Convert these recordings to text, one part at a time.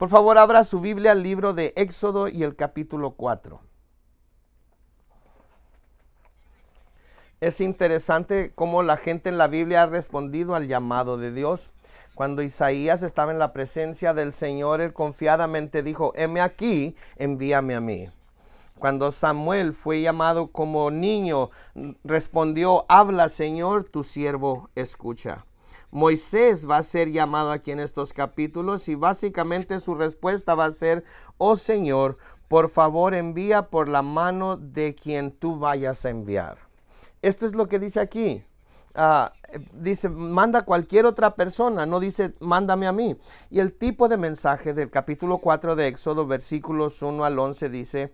Por favor, abra su Biblia al libro de Éxodo y el capítulo 4. Es interesante cómo la gente en la Biblia ha respondido al llamado de Dios. Cuando Isaías estaba en la presencia del Señor, él confiadamente dijo, heme aquí, envíame a mí. Cuando Samuel fue llamado como niño, respondió, habla Señor, tu siervo escucha. Moisés va a ser llamado aquí en estos capítulos y básicamente su respuesta va a ser, oh Señor, por favor envía por la mano de quien tú vayas a enviar. Esto es lo que dice aquí. Ah, dice, manda a cualquier otra persona, no dice, mándame a mí. Y el tipo de mensaje del capítulo 4 de Éxodo, versículos 1 al 11, dice,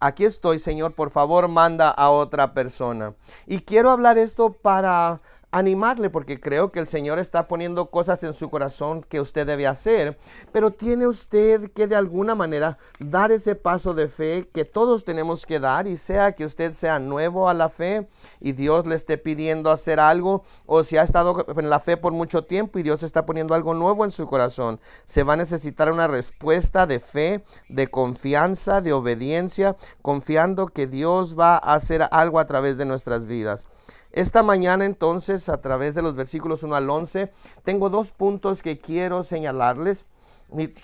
aquí estoy, Señor, por favor, manda a otra persona. Y quiero hablar esto para animarle porque creo que el Señor está poniendo cosas en su corazón que usted debe hacer, pero tiene usted que de alguna manera dar ese paso de fe que todos tenemos que dar y sea que usted sea nuevo a la fe y Dios le esté pidiendo hacer algo o si ha estado en la fe por mucho tiempo y Dios está poniendo algo nuevo en su corazón, se va a necesitar una respuesta de fe, de confianza, de obediencia, confiando que Dios va a hacer algo a través de nuestras vidas. Esta mañana entonces, a través de los versículos 1 al 11, tengo dos puntos que quiero señalarles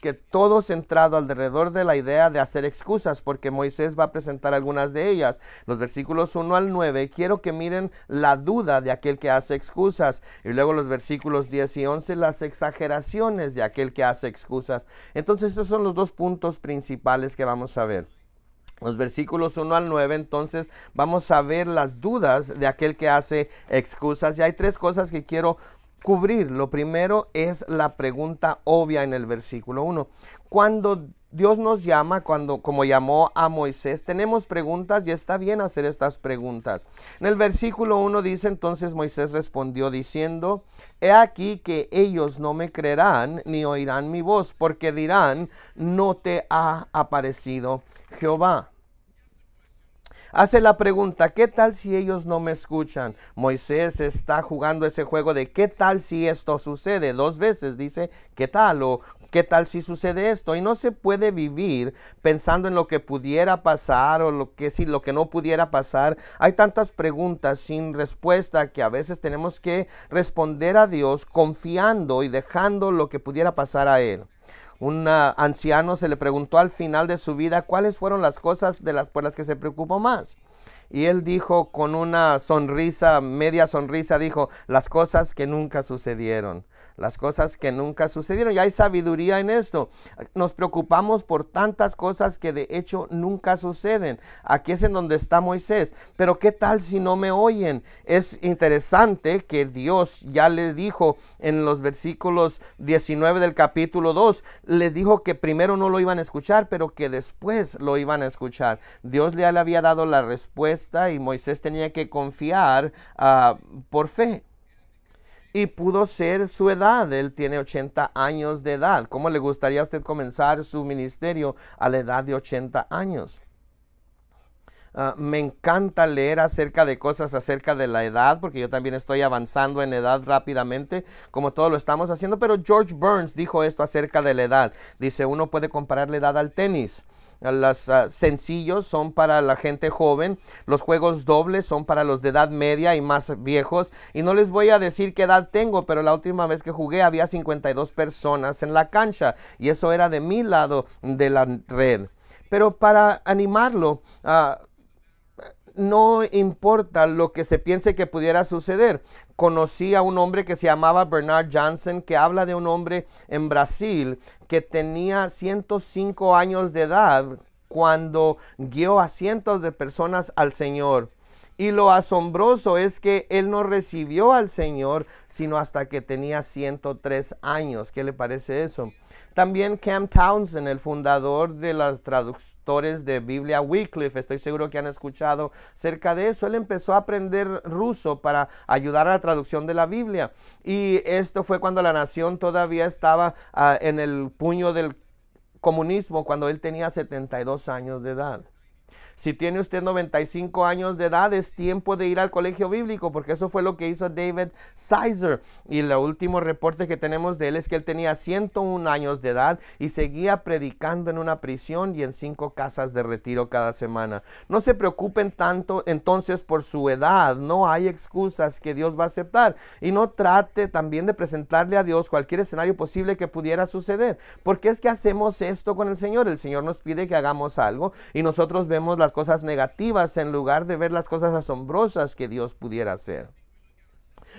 que todo centrado alrededor de la idea de hacer excusas, porque Moisés va a presentar algunas de ellas. Los versículos 1 al 9, quiero que miren la duda de aquel que hace excusas, y luego los versículos 10 y 11, las exageraciones de aquel que hace excusas. Entonces, estos son los dos puntos principales que vamos a ver. Los versículos 1 al 9, entonces vamos a ver las dudas de aquel que hace excusas. Y hay tres cosas que quiero cubrir. Lo primero es la pregunta obvia en el versículo 1. Cuando Dios nos llama cuando, como llamó a Moisés. Tenemos preguntas y está bien hacer estas preguntas. En el versículo 1 dice entonces Moisés respondió diciendo, He aquí que ellos no me creerán ni oirán mi voz, porque dirán, no te ha aparecido Jehová. Hace la pregunta, ¿qué tal si ellos no me escuchan? Moisés está jugando ese juego de ¿qué tal si esto sucede? Dos veces dice, ¿qué tal? O ¿qué tal si sucede esto? Y no se puede vivir pensando en lo que pudiera pasar o lo que si lo que no pudiera pasar. Hay tantas preguntas sin respuesta que a veces tenemos que responder a Dios confiando y dejando lo que pudiera pasar a Él. Un ah, anciano se le preguntó al final de su vida cuáles fueron las cosas de las, por las que se preocupó más. Y él dijo con una sonrisa, media sonrisa, dijo, las cosas que nunca sucedieron, las cosas que nunca sucedieron. Y hay sabiduría en esto. Nos preocupamos por tantas cosas que de hecho nunca suceden. Aquí es en donde está Moisés. Pero ¿qué tal si no me oyen? Es interesante que Dios ya le dijo en los versículos 19 del capítulo 2, le dijo que primero no lo iban a escuchar, pero que después lo iban a escuchar. Dios le había dado la respuesta y Moisés tenía que confiar ah, por fe. Y pudo ser su edad, él tiene 80 años de edad. ¿Cómo le gustaría a usted comenzar su ministerio a la edad de 80 años? Ah, me encanta leer acerca de cosas acerca de la edad, porque yo también estoy avanzando en edad rápidamente, como todos lo estamos haciendo, pero George Burns dijo esto acerca de la edad. Dice, uno puede comparar la edad al tenis los ah, sencillos son para la gente joven, los juegos dobles son para los de edad media y más viejos. Y no les voy a decir qué edad tengo, pero la última vez que jugué había 52 personas en la cancha y eso era de mi lado de la red. Pero para animarlo, ah, no importa lo que se piense que pudiera suceder. Conocí a un hombre que se llamaba Bernard Johnson, que habla de un hombre en Brasil que tenía 105 años de edad cuando guió a cientos de personas al Señor. Y lo asombroso es que él no recibió al Señor sino hasta que tenía 103 años. ¿Qué le parece eso? También Cam Townsend, el fundador de la traducción de Biblia Wycliffe, estoy seguro que han escuchado cerca de eso. Él empezó a aprender ruso para ayudar a la traducción de la Biblia. Y esto fue cuando la nación todavía estaba ah, en el puño del comunismo, cuando él tenía 72 años de edad. Si tiene usted 95 años de edad, es tiempo de ir al colegio bíblico, porque eso fue lo que hizo David Sizer. Y el último reporte que tenemos de él es que él tenía 101 años de edad y seguía predicando en una prisión y en cinco casas de retiro cada semana. No se preocupen tanto entonces por su edad, no hay excusas que Dios va a aceptar. Y no trate también de presentarle a Dios cualquier escenario posible que pudiera suceder, porque es que hacemos esto con el Señor. El Señor nos pide que hagamos algo y nosotros vemos las cosas negativas en lugar de ver las cosas asombrosas que Dios pudiera hacer.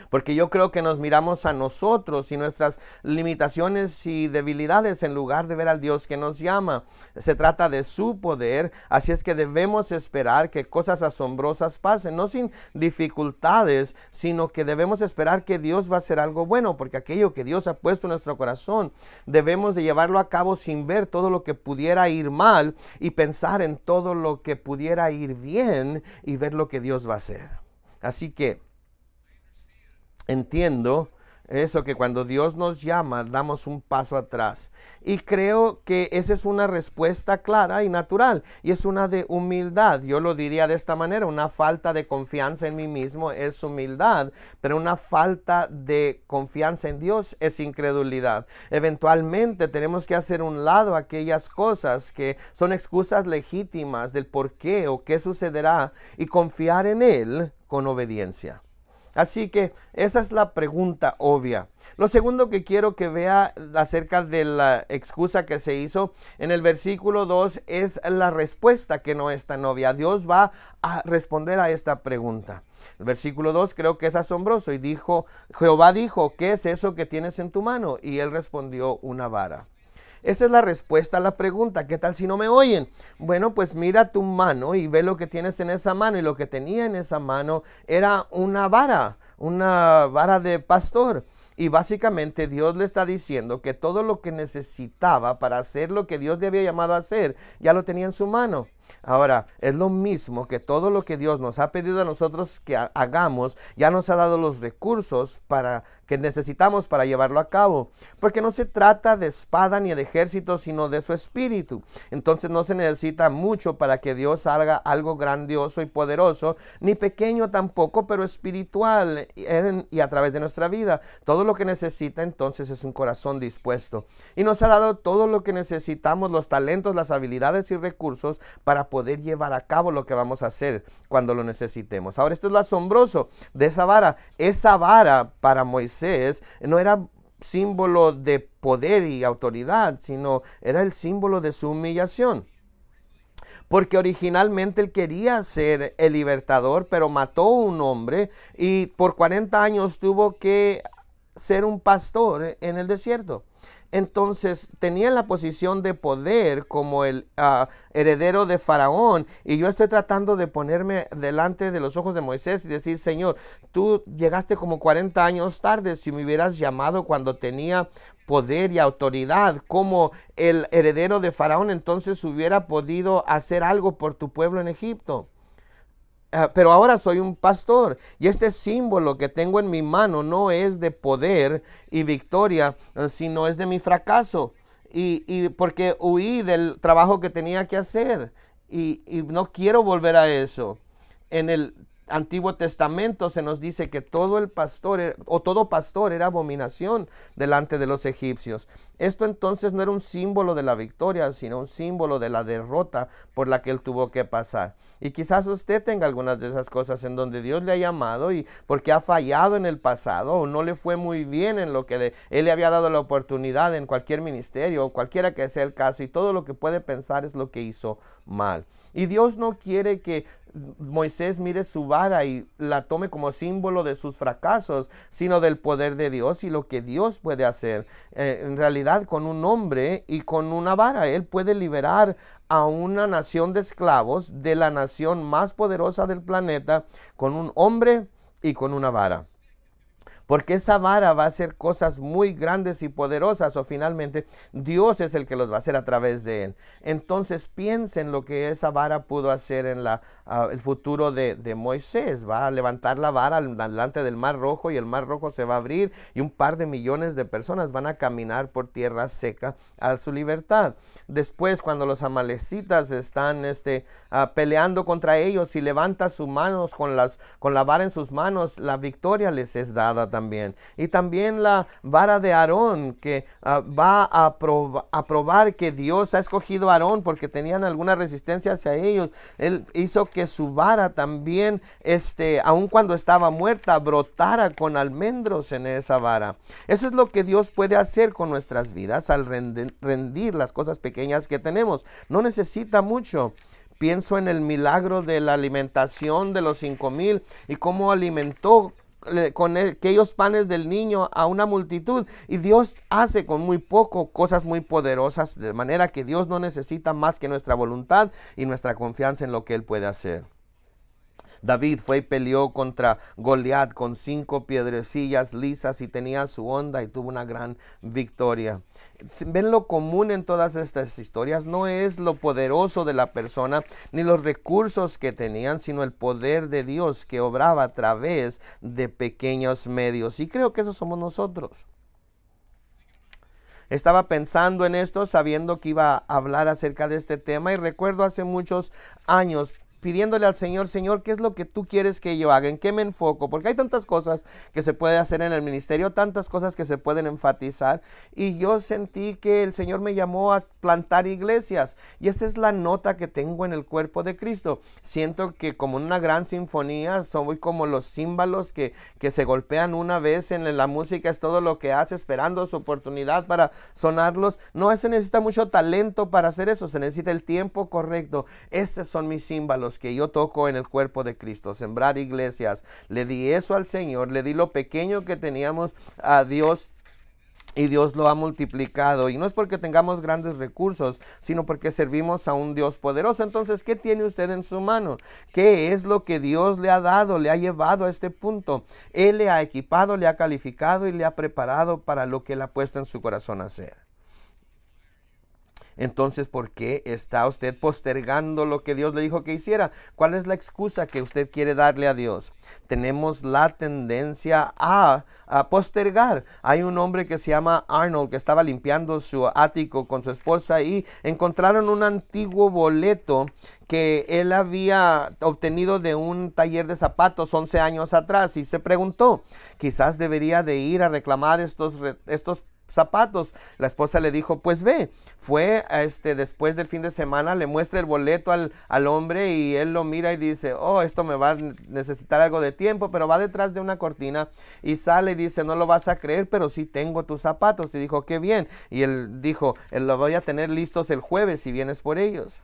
Porque yo creo que nos miramos a nosotros y nuestras limitaciones y debilidades en lugar de ver al Dios que nos llama. Se trata de su poder, así es que debemos esperar que cosas asombrosas pasen, no sin dificultades, sino que debemos esperar que Dios va a hacer algo bueno, porque aquello que Dios ha puesto en nuestro corazón, debemos de llevarlo a cabo sin ver todo lo que pudiera ir mal y pensar en todo lo que pudiera ir bien y ver lo que Dios va a hacer. Así que entiendo eso que cuando Dios nos llama damos un paso atrás. Y creo que esa es una respuesta clara y natural. Y es una de humildad. Yo lo diría de esta manera. Una falta de confianza en mí mismo es humildad. Pero una falta de confianza en Dios es incredulidad. Eventualmente tenemos que hacer un lado aquellas cosas que son excusas legítimas del por qué o qué sucederá y confiar en Él con obediencia. Así que esa es la pregunta obvia. Lo segundo que quiero que vea acerca de la excusa que se hizo en el versículo 2 es la respuesta que no es tan obvia. Dios va a responder a esta pregunta. El versículo 2 creo que es asombroso y dijo, Jehová dijo, ¿qué es eso que tienes en tu mano? Y él respondió, una vara. Esa es la respuesta a la pregunta, ¿qué tal si no me oyen? Bueno, pues mira tu mano y ve lo que tienes en esa mano y lo que tenía en esa mano era una vara, una vara de pastor. Y básicamente Dios le está diciendo que todo lo que necesitaba para hacer lo que Dios le había llamado a hacer, ya lo tenía en su mano. Ahora, es lo mismo que todo lo que Dios nos ha pedido a nosotros que hagamos, ya nos ha dado los recursos para que necesitamos para llevarlo a cabo, porque no se trata de espada ni de ejército, sino de su espíritu. Entonces no se necesita mucho para que Dios haga algo grandioso y poderoso, ni pequeño tampoco, pero espiritual y a través de nuestra vida. Todo que necesita entonces es un corazón dispuesto. Y nos ha dado todo lo que necesitamos, los talentos, las habilidades y recursos para poder llevar a cabo lo que vamos a hacer cuando lo necesitemos. Ahora, esto es lo asombroso de esa vara. Esa vara para Moisés no era símbolo de poder y autoridad, sino era el símbolo de su humillación. Porque originalmente él quería ser el libertador, pero mató a un hombre y por 40 años tuvo que ser un pastor en el desierto. Entonces tenía la posición de poder como el ah, heredero de Faraón y yo estoy tratando de ponerme delante de los ojos de Moisés y decir, Señor, tú llegaste como 40 años tarde, si me hubieras llamado cuando tenía poder y autoridad como el heredero de Faraón, entonces hubiera podido hacer algo por tu pueblo en Egipto. Ah, pero ahora soy un pastor y este símbolo que tengo en mi mano no es de poder y victoria, ah, sino es de mi fracaso. Y, y porque huí del trabajo que tenía que hacer y, y no quiero volver a eso. En el Antiguo Testamento se nos dice que todo el pastor e, o todo pastor era abominación delante de los egipcios. Esto entonces no era un símbolo de la victoria, sino un símbolo de la derrota por la que él tuvo que pasar. Y quizás usted tenga algunas de esas cosas en donde Dios le ha llamado y porque ha fallado en el pasado o no le fue muy bien en lo que él le había dado la oportunidad en cualquier ministerio o cualquiera que sea el caso y todo lo que puede pensar es lo que hizo mal. Y Dios no quiere que Moisés mire su vara y la tome como símbolo de sus fracasos, sino del poder de Dios y lo que Dios puede hacer. Eh, en realidad, con un hombre y con una vara, Él puede liberar a una nación de esclavos de la nación más poderosa del planeta con un hombre y con una vara porque esa vara va a hacer cosas muy grandes y poderosas o finalmente Dios es el que los va a hacer a través de él. Entonces piensen lo que esa vara pudo hacer en ah, el futuro de, Moisés. Va a levantar la vara delante del mar rojo y el mar rojo se va a abrir y un par de millones de personas van a caminar por tierra seca a su libertad. Después cuando los amalecitas están este, ah, peleando contra ellos y levanta sus manos con, con la vara en sus manos, la victoria les es dada también y también la vara de Aarón que ah, va a, a, probar que Dios ha escogido a Aarón porque tenían alguna resistencia hacia ellos. Él hizo que su vara también, este, aun cuando estaba muerta, brotara con almendros en esa vara. Eso es lo que Dios puede hacer con nuestras vidas al rendir, rendir las cosas pequeñas que tenemos. No necesita mucho. Pienso en el milagro de la alimentación de los cinco mil y cómo alimentó con aquellos e, panes del niño a una multitud y Dios hace con muy poco cosas muy poderosas, de manera que Dios no necesita más que nuestra voluntad y nuestra confianza en lo que Él puede hacer. David fue y peleó contra Goliat con cinco piedrecillas lisas y tenía su onda y tuvo una gran victoria. Ven lo común en todas estas historias, no es lo poderoso de la persona ni los recursos que tenían, sino el poder de Dios que obraba a través de pequeños medios. Y creo que esos somos nosotros. Estaba pensando en esto sabiendo que iba a hablar acerca de este tema y recuerdo hace muchos años pidiéndole al Señor, Señor, ¿qué es lo que tú quieres que yo haga? ¿En qué me enfoco? Porque hay tantas cosas que se puede hacer en el ministerio, tantas cosas que se pueden enfatizar. Y yo sentí que el Señor me llamó a plantar iglesias. Y esa es la nota que tengo en el cuerpo de Cristo. Siento que como una gran sinfonía, soy como los címbalos que, que se golpean una vez en la música, es todo lo que hace esperando su oportunidad para sonarlos. No se necesita mucho talento para hacer eso, se necesita el tiempo correcto. Esos son mis símbolos, que yo toco en el cuerpo de Cristo, sembrar iglesias. Le di eso al Señor, le di lo pequeño que teníamos a Dios y Dios lo ha multiplicado. Y no es porque tengamos grandes recursos, sino porque servimos a un Dios poderoso. Entonces, ¿qué tiene usted en su mano? ¿Qué es lo que Dios le ha dado, le ha llevado a este punto? Él le ha equipado, le ha calificado y le ha preparado para lo que él ha puesto en su corazón hacer. Entonces, ¿por qué está usted postergando lo que Dios le dijo que hiciera? ¿Cuál es la excusa que usted quiere darle a Dios? Tenemos la tendencia a, postergar. Hay un hombre que se llama Arnold que estaba limpiando su ático con su esposa y encontraron un antiguo boleto que él había obtenido de un taller de zapatos 11 años atrás y se preguntó, quizás debería de ir a reclamar estos, estos zapatos. La esposa le dijo, pues ve, fue a este, después del fin de semana, le muestra el boleto al, al hombre y él lo mira y dice, oh, esto me va a necesitar algo de tiempo, pero va detrás de una cortina y sale y dice, no lo vas a creer, pero sí tengo tus zapatos. Y dijo, qué bien. Y él dijo, eh, lo voy a tener listos el jueves si vienes por ellos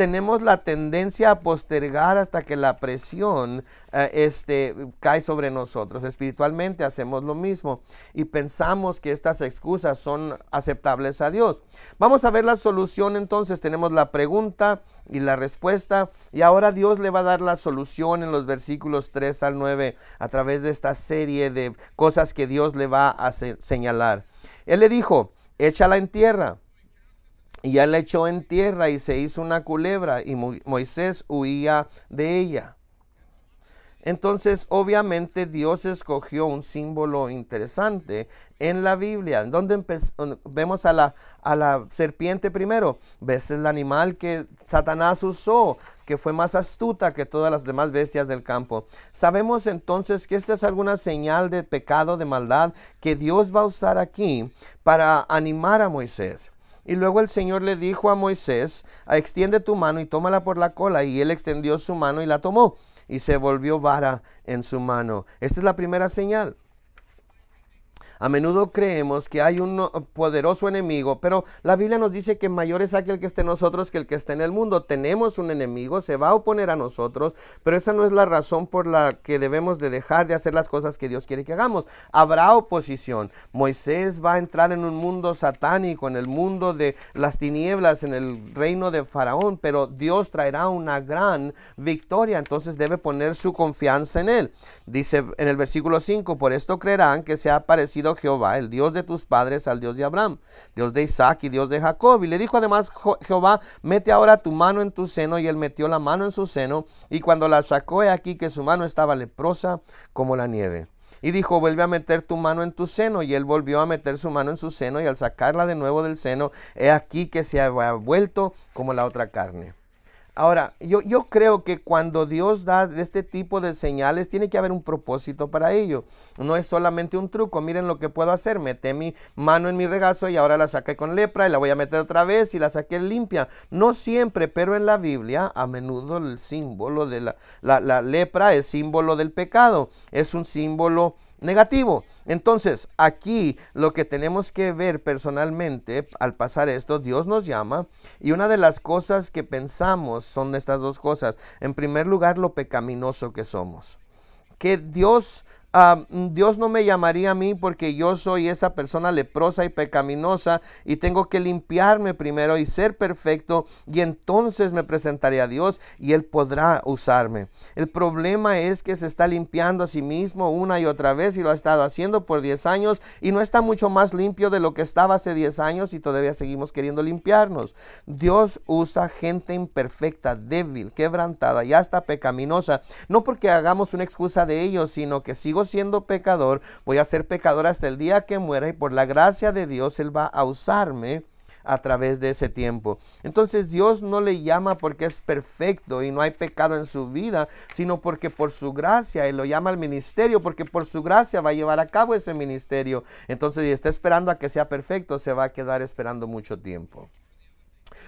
tenemos la tendencia a postergar hasta que la presión eh, este, cae sobre nosotros. Espiritualmente hacemos lo mismo y pensamos que estas excusas son aceptables a Dios. Vamos a ver la solución entonces. Tenemos la pregunta y la respuesta y ahora Dios le va a dar la solución en los versículos 3 al 9 a través de esta serie de cosas que Dios le va a señalar. Él le dijo, échala en tierra y ya la echó en tierra y se hizo una culebra y Moisés huía de ella. Entonces, obviamente, Dios escogió un símbolo interesante en la Biblia. En donde vemos a la, a la serpiente primero. Ves el animal que Satanás usó, que fue más astuta que todas las demás bestias del campo. Sabemos entonces que esta es alguna señal de pecado, de maldad, que Dios va a usar aquí para animar a Moisés. Y luego el Señor le dijo a Moisés, ah, extiende tu mano y tómala por la cola. Y él extendió su mano y la tomó y se volvió vara en su mano. Esta es la primera señal. A menudo creemos que hay un uh, poderoso enemigo, pero la Biblia nos dice que mayor es aquel que esté en nosotros que el que esté en el mundo. Tenemos un enemigo, se va a oponer a nosotros, pero esa no es la razón por la que debemos de dejar de hacer las cosas que Dios quiere que hagamos. Habrá oposición. Moisés va a entrar en un mundo satánico, en el mundo de las tinieblas, en el reino de Faraón, pero Dios traerá una gran victoria, entonces debe poner su confianza en él. Dice en el versículo 5, por esto creerán que se ha aparecido Jehová, el Dios de tus padres, al Dios de Abraham, Dios de Isaac y Dios de Jacob. Y le dijo además Jehová, mete ahora tu mano en tu seno. Y él metió la mano en su seno. Y cuando la sacó, he aquí que su mano estaba leprosa como la nieve. Y dijo, vuelve a meter tu mano en tu seno. Y él volvió a meter su mano en su seno. Y al sacarla de nuevo del seno, he aquí que se ha vuelto como la otra carne. Ahora, yo, yo creo que cuando Dios da este tipo de señales, tiene que haber un propósito para ello. No es solamente un truco. Miren lo que puedo hacer. Meté mi mano en mi regazo y ahora la saqué con lepra y la voy a meter otra vez y la saqué limpia. No siempre, pero en la Biblia a menudo el símbolo de la, la lepra es símbolo del pecado. Es un símbolo negativo. Entonces, aquí lo que tenemos que ver personalmente al pasar esto, Dios nos llama y una de las cosas que pensamos son estas dos cosas. En primer lugar, lo pecaminoso que somos. Que Dios Ah, Dios no me llamaría a mí porque yo soy esa persona leprosa y pecaminosa y tengo que limpiarme primero y ser perfecto y entonces me presentaré a Dios y Él podrá usarme. El problema es que se está limpiando a sí mismo una y otra vez y lo ha estado haciendo por 10 años y no está mucho más limpio de lo que estaba hace 10 años y todavía seguimos queriendo limpiarnos. Dios usa gente imperfecta, débil, quebrantada y hasta pecaminosa, no porque hagamos una excusa de ellos, sino que sigo siendo pecador, voy a ser pecador hasta el día que muera y por la gracia de Dios Él va a usarme a través de ese tiempo. Entonces Dios no le llama porque es perfecto y no hay pecado en su vida, sino porque por su gracia, Él lo llama al ministerio, porque por su gracia va a llevar a cabo ese ministerio. Entonces si está esperando a que sea perfecto, se va a quedar esperando mucho tiempo.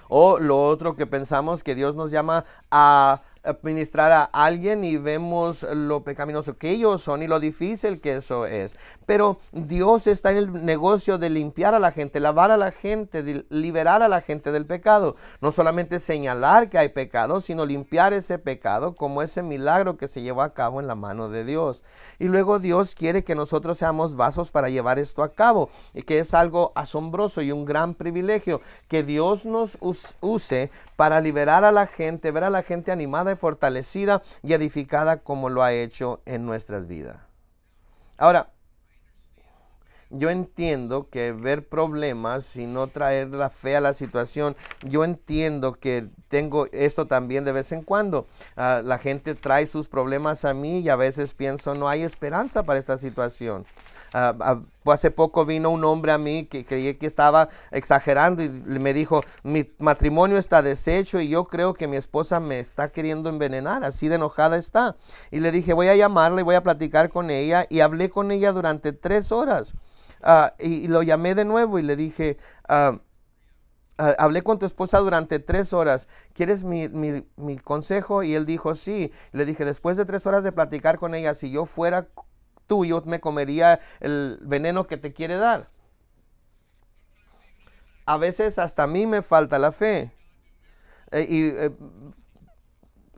O lo otro que pensamos que Dios nos llama a administrar a alguien y vemos lo pecaminoso que ellos son y lo difícil que eso es. Pero Dios está en el negocio de limpiar a la gente, lavar a la gente, liberar a la gente del pecado. No solamente señalar que hay pecado, sino limpiar ese pecado como ese milagro que se llevó a cabo en la mano de Dios. Y luego Dios quiere que nosotros seamos vasos para llevar esto a cabo, y que es algo asombroso y un gran privilegio que Dios nos use para liberar a la gente, ver a la gente animada fortalecida y edificada como lo ha hecho en nuestras vidas. Ahora, yo entiendo que ver problemas y no traer la fe a la situación, yo entiendo que tengo esto también de vez en cuando. Ah, la gente trae sus problemas a mí y a veces pienso no hay esperanza para esta situación hace poco vino un hombre a mí que creía que estaba exagerando y me dijo, mi matrimonio está deshecho y yo creo que mi esposa me está queriendo envenenar, así de enojada está. Y le dije, voy a llamarle y voy a platicar con ella y hablé con ella durante tres horas. Ah, y, lo llamé de nuevo y le dije, ah, ah, hablé con tu esposa durante tres horas. ¿Quieres mi, mi, consejo? Y él dijo, sí. Le dije, después de tres horas de platicar con ella, si yo fuera tú, yo me comería el veneno que te quiere dar. A veces hasta a mí me falta la fe. Eh, y eh,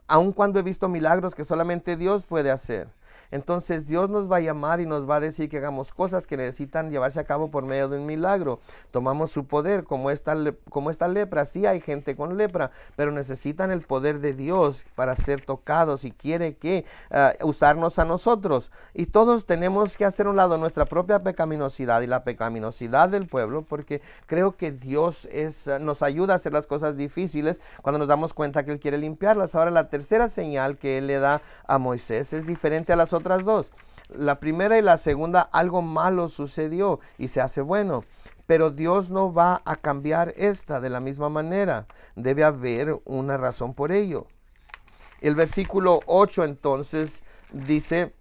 aun cuando he visto milagros que solamente Dios puede hacer. Entonces Dios nos va a llamar y nos va a decir que hagamos cosas que necesitan llevarse a cabo por medio de un milagro. Tomamos su poder, como esta, como esta lepra. Sí hay gente con lepra, pero necesitan el poder de Dios para ser tocados y quiere que ah, usarnos a nosotros. Y todos tenemos que hacer un lado nuestra propia pecaminosidad y la pecaminosidad del pueblo, porque creo que Dios es, ah, nos ayuda a hacer las cosas difíciles cuando nos damos cuenta que Él quiere limpiarlas. Ahora la tercera señal que Él le da a Moisés es diferente a la otras dos. La primera y la segunda, algo malo sucedió y se hace bueno. Pero Dios no va a cambiar esta de la misma manera. Debe haber una razón por ello. El versículo 8 entonces dice,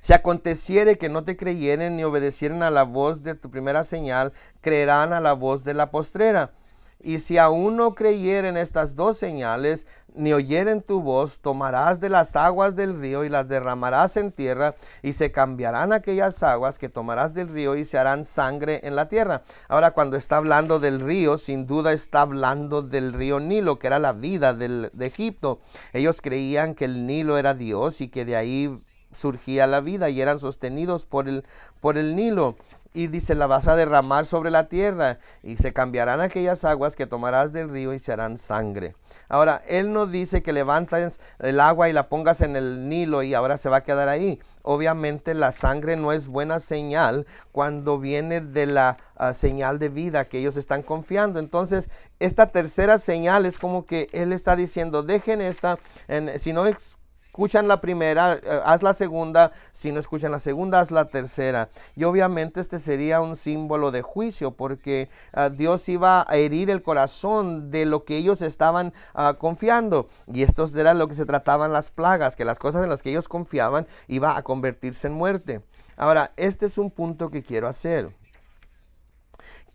si aconteciere que no te creyeren ni obedecieren a la voz de tu primera señal, creerán a la voz de la postrera. Y si aún no creyeren estas dos señales, ni oyeren tu voz, tomarás de las aguas del río y las derramarás en tierra, y se cambiarán aquellas aguas que tomarás del río y se harán sangre en la tierra. Ahora, cuando está hablando del río, sin duda está hablando del río Nilo, que era la vida de Egipto. Ellos creían que el Nilo era Dios y que de ahí surgía la vida y eran sostenidos por el, por el Nilo. Y dice, la vas a derramar sobre la tierra y se cambiarán aquellas aguas que tomarás del río y se harán sangre. Ahora, él no dice que levantas el agua y la pongas en el Nilo y ahora se va a quedar ahí. Obviamente la sangre no es buena señal cuando viene de la ah, señal de vida que ellos están confiando. Entonces, esta tercera señal es como que él está diciendo, dejen esta, en, si no es escuchan la primera, eh, haz la segunda, si no escuchan la segunda, haz la tercera. Y obviamente este sería un símbolo de juicio porque ah, Dios iba a herir el corazón de lo que ellos estaban ah, confiando. Y esto era lo que se trataban las plagas, que las cosas en las que ellos confiaban iba a convertirse en muerte. Ahora, este es un punto que quiero hacer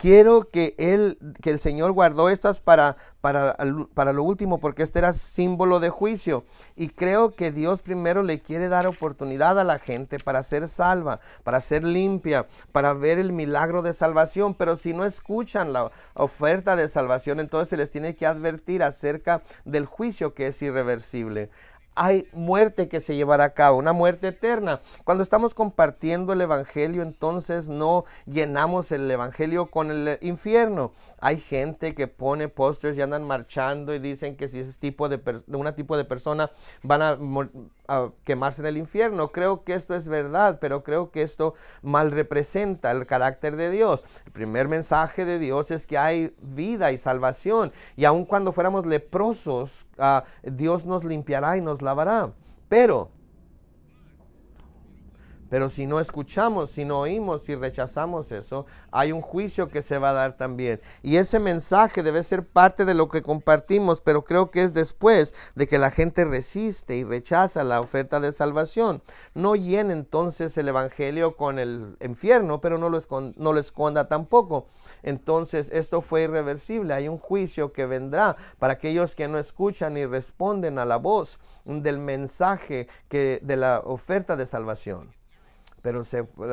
quiero que que el Señor guardó estas para, para, para lo último, porque este era símbolo de juicio. Y creo que Dios primero le quiere dar oportunidad a la gente para ser salva, para ser limpia, para ver el milagro de salvación. Pero si no escuchan la oferta de salvación, entonces se les tiene que advertir acerca del juicio que es irreversible hay muerte que se llevará a cabo, una muerte eterna. Cuando estamos compartiendo el Evangelio, entonces no llenamos el Evangelio con el infierno. Hay gente que pone pósters y andan marchando y dicen que si ese tipo de, de una tipo de persona van a a quemarse en el infierno. Creo que esto es verdad, pero creo que esto mal representa el carácter de Dios. El primer mensaje de Dios es que hay vida y salvación. Y aun cuando fuéramos leprosos, ah, Dios nos limpiará y nos lavará. Pero pero si no escuchamos, si no oímos, y rechazamos eso, hay un juicio que se va a dar también. Y ese mensaje debe ser parte de lo que compartimos, pero creo que es después de que la gente resiste y rechaza la oferta de salvación. No llene entonces el Evangelio con el infierno, pero no lo, esconda, tampoco. Entonces esto fue irreversible. Hay un juicio que vendrá para aquellos que no escuchan y responden a la voz del mensaje de la oferta de salvación pero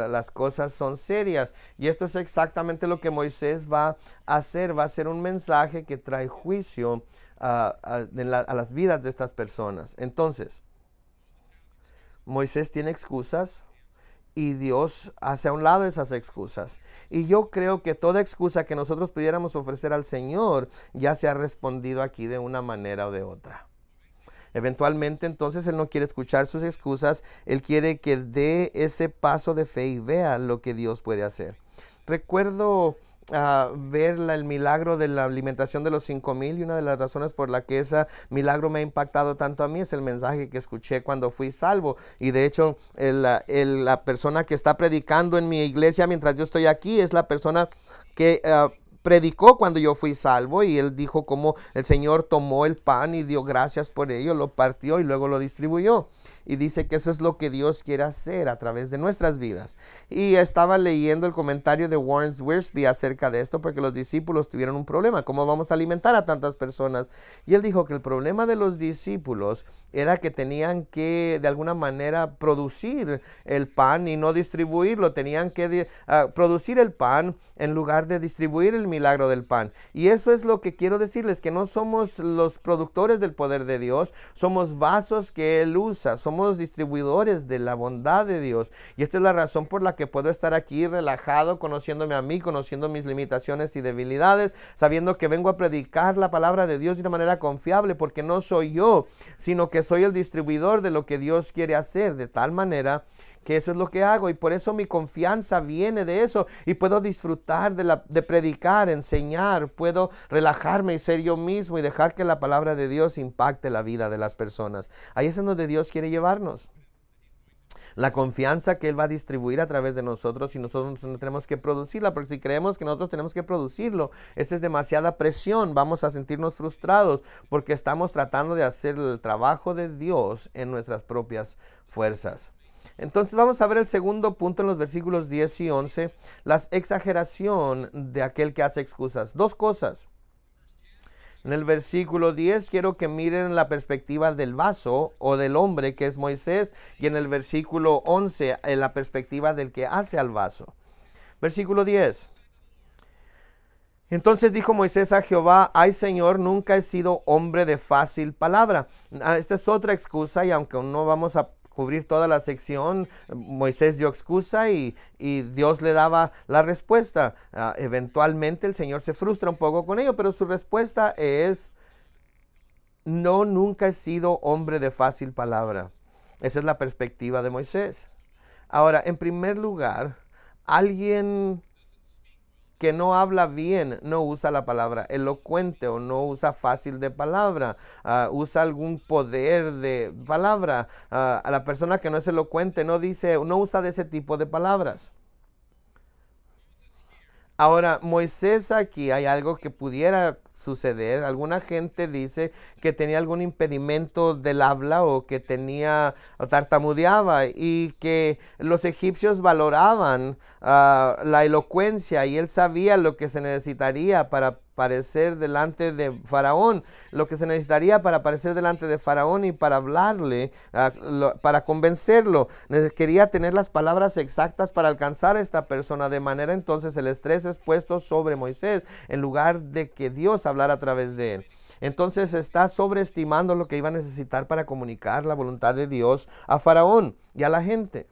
las cosas son serias. Y esto es exactamente lo que Moisés va a hacer, va a ser un mensaje que trae juicio ah, ah, a las vidas de estas personas. Entonces, Moisés tiene excusas, y Dios hace a un lado esas excusas. Y yo creo que toda excusa que nosotros pudiéramos ofrecer al Señor ya se ha respondido aquí de una manera o de otra. Eventualmente entonces Él no quiere escuchar sus excusas, Él quiere que dé ese paso de fe y vea lo que Dios puede hacer. Recuerdo ah, ver el milagro de la alimentación de los cinco mil y una de las razones por la que ese milagro me ha impactado tanto a mí es el mensaje que escuché cuando fui salvo y de hecho la persona que está predicando en mi iglesia mientras yo estoy aquí es la persona que ah, predicó cuando yo fui salvo y él dijo como el Señor tomó el pan y dio gracias por ello, lo partió y luego lo distribuyó y dice que eso es lo que Dios quiere hacer a través de nuestras vidas. Y estaba leyendo el comentario de Warren Wiersbe acerca de esto porque los discípulos tuvieron un problema, ¿cómo vamos a alimentar a tantas personas? Y él dijo que el problema de los discípulos era que tenían que de alguna manera producir el pan y no distribuirlo, tenían que ah, producir el pan en lugar de distribuir el milagro del pan. Y eso es lo que quiero decirles, que no somos los productores del poder de Dios, somos vasos que Él usa, somos somos distribuidores de la bondad de Dios. Y esta es la razón por la que puedo estar aquí relajado, conociéndome a mí, conociendo mis limitaciones y debilidades, sabiendo que vengo a predicar la palabra de Dios de una manera confiable, porque no soy yo, sino que soy el distribuidor de lo que Dios quiere hacer, de tal manera que eso es lo que hago y por eso mi confianza viene de eso y puedo disfrutar de, la, predicar, enseñar, puedo relajarme y ser yo mismo y dejar que la palabra de Dios impacte la vida de las personas. Ahí es en donde Dios quiere llevarnos la confianza que Él va a distribuir a través de nosotros y nosotros no tenemos que producirla, porque si creemos que nosotros tenemos que producirlo, esa es demasiada presión, vamos a sentirnos frustrados porque estamos tratando de hacer el trabajo de Dios en nuestras propias fuerzas. Entonces vamos a ver el segundo punto en los versículos 10 y 11, la exageración de aquel que hace excusas. Dos cosas. En el versículo 10 quiero que miren la perspectiva del vaso o del hombre que es Moisés y en el versículo 11 en eh, la perspectiva del que hace al vaso. Versículo 10. Entonces dijo Moisés a Jehová, ay Señor, nunca he sido hombre de fácil palabra. Ah, esta es otra excusa y aunque no vamos a cubrir toda la sección, Moisés dio excusa y, Dios le daba la respuesta. Ah, eventualmente el Señor se frustra un poco con ello, pero su respuesta es, no, nunca he sido hombre de fácil palabra. Esa es la perspectiva de Moisés. Ahora, en primer lugar, alguien que no habla bien, no usa la palabra elocuente o no usa fácil de palabra, ah, usa algún poder de palabra. Ah, a la persona que no es elocuente no dice, no usa de ese tipo de palabras. Ahora, Moisés aquí hay algo que pudiera suceder. Alguna gente dice que tenía algún impedimento del habla o que tenía tartamudeaba y que los egipcios valoraban ah, la elocuencia y él sabía lo que se necesitaría para aparecer delante de Faraón, lo que se necesitaría para aparecer delante de Faraón y para hablarle, ah, para convencerlo. Quería tener las palabras exactas para alcanzar a esta persona. De manera entonces el estrés es puesto sobre Moisés en lugar de que Dios hablar a través de él. Entonces está sobreestimando lo que iba a necesitar para comunicar la voluntad de Dios a Faraón y a la gente.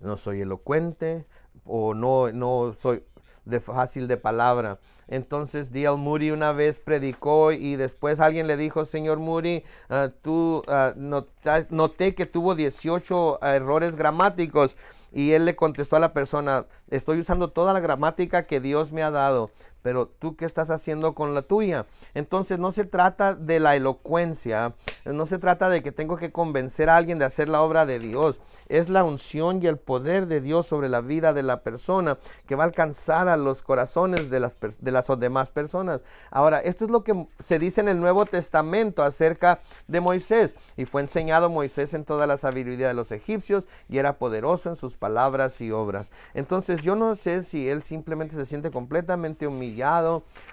No soy elocuente o no, no soy de fácil de palabra. Entonces D.L. Muri una vez predicó y después alguien le dijo, señor Muri, ah, tú ah, noté, que tuvo 18 errores gramáticos. Y él le contestó a la persona, estoy usando toda la gramática que Dios me ha dado pero tú qué estás haciendo con la tuya. Entonces no se trata de la elocuencia, no se trata de que tengo que convencer a alguien de hacer la obra de Dios. Es la unción y el poder de Dios sobre la vida de la persona que va a alcanzar a los corazones de las, de las demás personas. Ahora, esto es lo que se dice en el Nuevo Testamento acerca de Moisés. Y fue enseñado Moisés en toda la sabiduría de los egipcios y era poderoso en sus palabras y obras. Entonces yo no sé si él simplemente se siente completamente humilde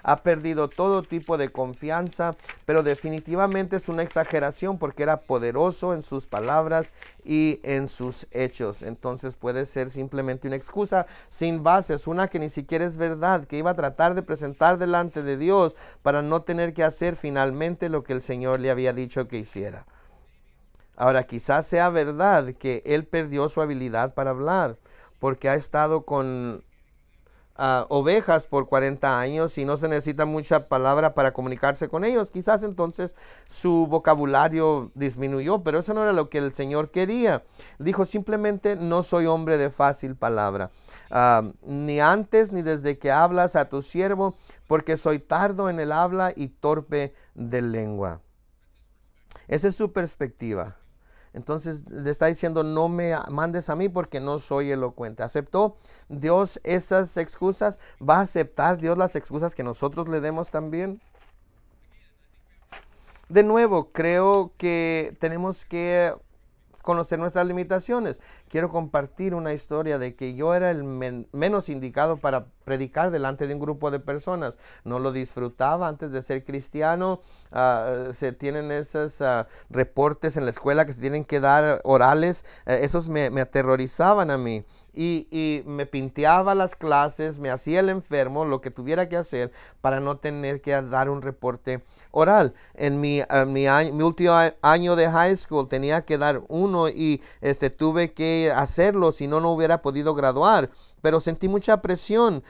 ha perdido todo tipo de confianza, pero definitivamente es una exageración porque era poderoso en sus palabras y en sus hechos. Entonces puede ser simplemente una excusa sin bases, una que ni siquiera es verdad, que iba a tratar de presentar delante de Dios para no tener que hacer finalmente lo que el Señor le había dicho que hiciera. Ahora, quizás sea verdad que él perdió su habilidad para hablar, porque ha estado con ovejas por 40 años y no se necesita mucha palabra para comunicarse con ellos. Quizás entonces su vocabulario disminuyó, pero eso no era lo que el Señor quería. Dijo simplemente, no soy hombre de fácil palabra, ah, ni antes ni desde que hablas a tu siervo, porque soy tardo en el habla y torpe de lengua. Esa es su perspectiva. Entonces le está diciendo, no me mandes a mí porque no soy elocuente. ¿Aceptó Dios esas excusas? ¿Va a aceptar Dios las excusas que nosotros le demos también? De nuevo, creo que tenemos que conocer nuestras limitaciones. Quiero compartir una historia de que yo era el menos indicado para predicar delante de un grupo de personas. No lo disfrutaba antes de ser cristiano. Ah, se tienen esos ah, reportes en la escuela que se tienen que dar orales. Eh, esos me, aterrorizaban a mí. Y, me pinteaba las clases, me hacía el enfermo, lo que tuviera que hacer para no tener que dar un reporte oral. En mi, mi, mi último año de high school tenía que dar uno y este, tuve que hacerlo, si no, no hubiera podido graduar. Pero sentí mucha presión.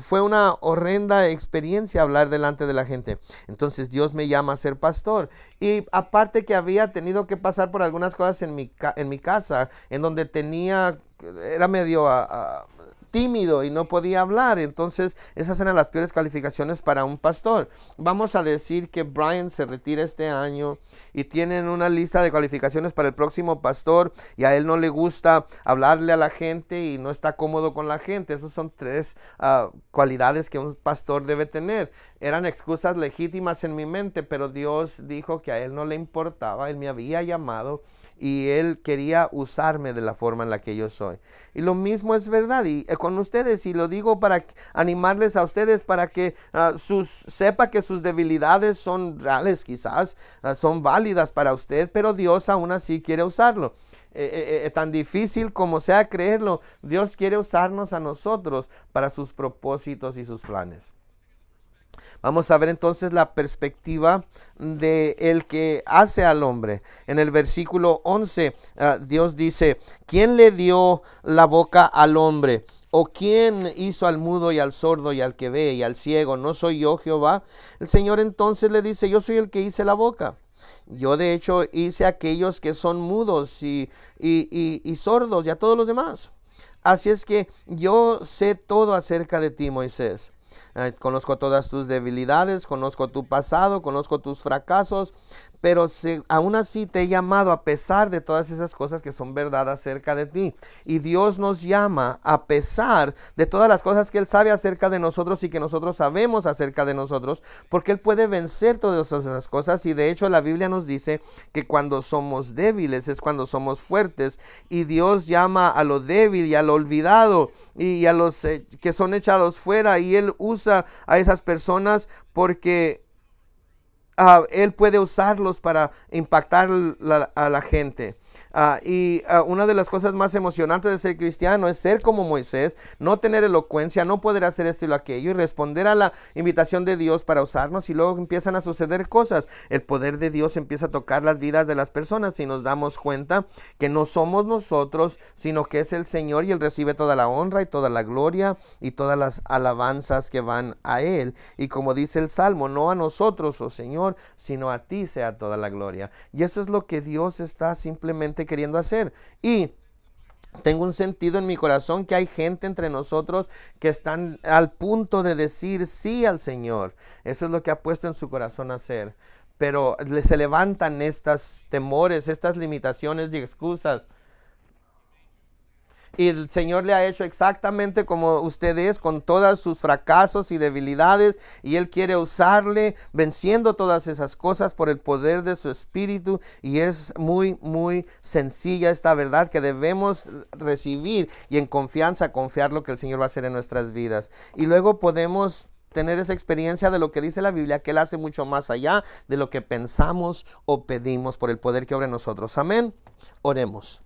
fue una horrenda experiencia hablar delante de la gente. Entonces Dios me llama a ser pastor. Y aparte que había tenido que pasar por algunas cosas en mi, en mi casa, en donde tenía, era medio... Ah, ah, tímido y no podía hablar. Entonces, esas eran las peores calificaciones para un pastor. Vamos a decir que Brian se retira este año y tienen una lista de calificaciones para el próximo pastor y a él no le gusta hablarle a la gente y no está cómodo con la gente. Esas son tres ah, cualidades que un pastor debe tener. Eran excusas legítimas en mi mente, pero Dios dijo que a él no le importaba, él me había llamado y él quería usarme de la forma en la que yo soy. Y lo mismo es verdad. Y eh, ustedes y lo digo para animarles a ustedes para que ah, sus, sepa que sus debilidades son reales quizás, ah, son válidas para usted, pero Dios aún así quiere usarlo. Eh, eh, eh, tan difícil como sea creerlo, Dios quiere usarnos a nosotros para sus propósitos y sus planes. Vamos a ver entonces la perspectiva de el que hace al hombre. En el versículo 11, ah, Dios dice, ¿quién le dio la boca al hombre? ¿O quién hizo al mudo y al sordo y al que ve y al ciego? ¿No soy yo Jehová? El Señor entonces le dice, yo soy el que hice la boca. Yo de hecho hice a aquellos que son mudos y, y, sordos y a todos los demás. Así es que yo sé todo acerca de ti, Moisés. Eh, conozco todas tus debilidades, conozco tu pasado, conozco tus fracasos, pero aún así te he llamado a pesar de todas esas cosas que son verdad acerca de ti. Y Dios nos llama a pesar de todas las cosas que Él sabe acerca de nosotros y que nosotros sabemos acerca de nosotros, porque Él puede vencer todas esas cosas. Y de hecho la Biblia nos dice que cuando somos débiles es cuando somos fuertes. Y Dios llama a lo débil y a lo olvidado y a los eh, que son echados fuera. Y Él usa a esas personas porque Ah, él puede usarlos para impactar a la gente. Ah, y ah, una de las cosas más emocionantes de ser cristiano es ser como Moisés, no tener elocuencia, no poder hacer esto y lo aquello y responder a la invitación de Dios para usarnos y luego empiezan a suceder cosas. El poder de Dios empieza a tocar las vidas de las personas y nos damos cuenta que no somos nosotros, sino que es el Señor y Él recibe toda la honra y toda la gloria y todas las alabanzas que van a Él. Y como dice el Salmo, no a nosotros, oh Señor, sino a ti sea toda la gloria. Y eso es lo que Dios está simplemente queriendo hacer. Y tengo un sentido en mi corazón que hay gente entre nosotros que están al punto de decir sí al Señor. Eso es lo que ha puesto en su corazón hacer. Pero se levantan estos temores, estas limitaciones y excusas y el Señor le ha hecho exactamente como usted es, con todos sus fracasos y debilidades. Y Él quiere usarle venciendo todas esas cosas por el poder de su espíritu. Y es muy, muy sencilla esta verdad que debemos recibir y en confianza confiar lo que el Señor va a hacer en nuestras vidas. Y luego podemos tener esa experiencia de lo que dice la Biblia, que Él hace mucho más allá de lo que pensamos o pedimos por el poder que obra en nosotros. Amén. Oremos.